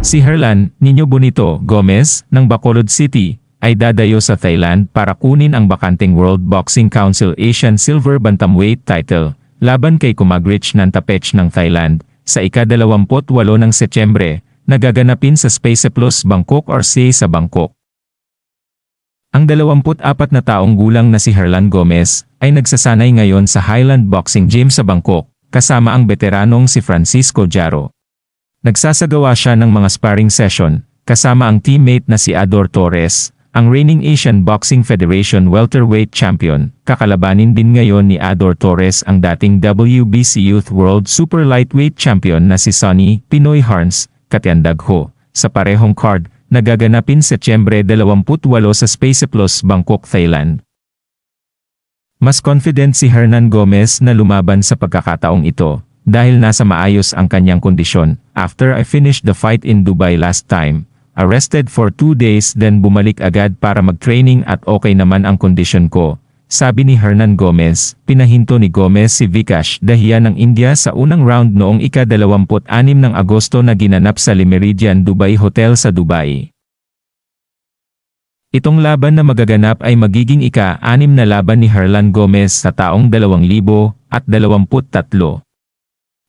Si Herlan Nino Bonito Gomez ng Bacolod City ay dadayo sa Thailand para kunin ang bakanting World Boxing Council Asian Silver Bantamweight title laban kay Kumagrich Nantapech ng Thailand sa ika-28 ng Setyembre na gaganapin sa Space Plus Bangkok or CA sa Bangkok. Ang 24 na taong gulang na si Herlan Gomez ay nagsasanay ngayon sa Highland Boxing Gym sa Bangkok kasama ang veteranong si Francisco Jaro. Nagsasagawa siya ng mga sparring session, kasama ang teammate na si Ador Torres, ang reigning Asian Boxing Federation welterweight champion. Kakalabanin din ngayon ni Ador Torres ang dating WBC Youth World Super Lightweight Champion na si Sonny Pinoy Harns, Katiandagho, sa parehong card na gaganapin Setyembre 28 sa Space Plus, Bangkok, Thailand. Mas confident si Hernan Gomez na lumaban sa pagkakataong ito, dahil nasa maayos ang kanyang kondisyon. After I finished the fight in Dubai last time, arrested for 2 days then bumalik agad para mag-training at okay naman ang kondisyon ko. Sabi ni Hernan Gomez, pinahinto ni Gomez si Vikash Dahia ng India sa unang round noong ika-26 ng Agosto na ginanap sa Le Meridian Dubai Hotel sa Dubai. Itong laban na magaganap ay magiging ika 6 na laban ni Harlan Gomez sa taong 2023.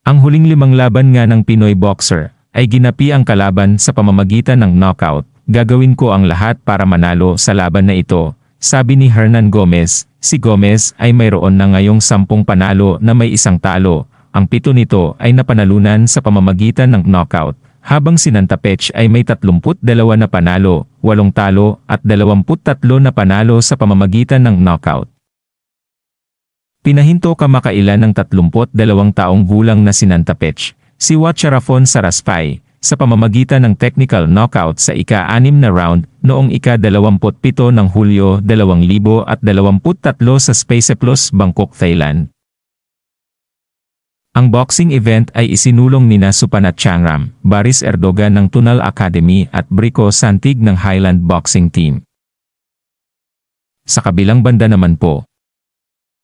Ang huling limang laban nga ng Pinoy boxer ay ginapi ang kalaban sa pamamagitan ng knockout. Gagawin ko ang lahat para manalo sa laban na ito, sabi ni Hernan Gomez. Si Gomez ay mayroon na ngayong sampung panalo na may isang talo. Ang pito nito ay napanalunan sa pamamagitan ng knockout, habang si Nantapech ay may 32 na panalo, 8 talo at 23 na panalo sa pamamagitan ng knockout. Pinahinto kamakailan ng 32 taong gulang na sinantapech, si Wacharafon Saraspay, sa pamamagitan ng technical knockout sa ika-6 na round noong ika-27 ng Hulyo 2023 sa Space Plus, Bangkok, Thailand. Ang boxing event ay isinulong nina Supanat Changram, Baris Erdogan ng Tunnel Academy at Brico Santig ng Highland Boxing Team. Sa kabilang banda naman po,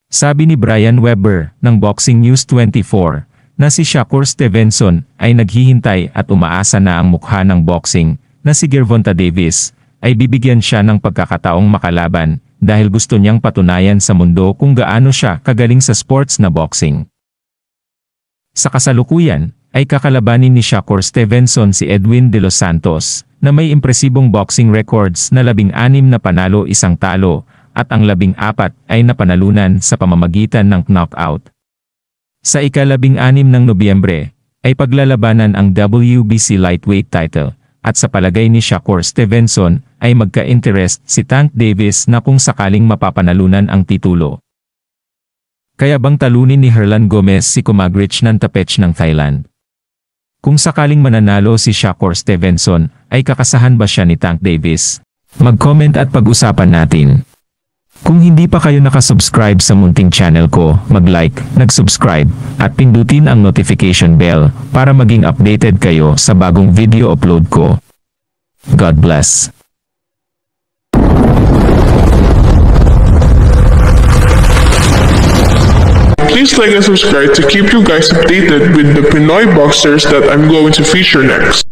sabi ni Brian Weber ng Boxing News 24 na si Shakur Stevenson ay naghihintay at umaasa na ang mukha ng boxing na si Gervonta Davis ay bibigyan siya ng pagkakataong makalaban dahil gusto niyang patunayan sa mundo kung gaano siya kagaling sa sports na boxing. Sa kasalukuyan, ay kakalabanin ni Shakur Stevenson si Edwin De Los Santos na may impresibong boxing records na labing-anim na panalo isang talo at ang labing-apat ay napanalunan sa pamamagitan ng knockout. Sa ikalabing-anim ng Nobyembre, ay paglalabanan ang WBC lightweight title, at sa palagay ni Shakur Stevenson ay magka-interest si Tank Davis na kung sakaling mapapanalunan ang titulo. Kaya bang talunin ni Herlan Gomez si Kumagrich ng tapech ng Thailand? Kung sakaling mananalo si Shakur Stevenson, ay kakasahan ba siya ni Tank Davis? Mag-comment at pag-usapan natin. Kung hindi pa kayo nakasubscribe sa munting channel ko, mag-like, nag-subscribe, at pindutin ang notification bell para maging updated kayo sa bagong video upload ko. God bless. Please like and subscribe to keep you guys updated with the Pinoy boxers that I'm going to feature next.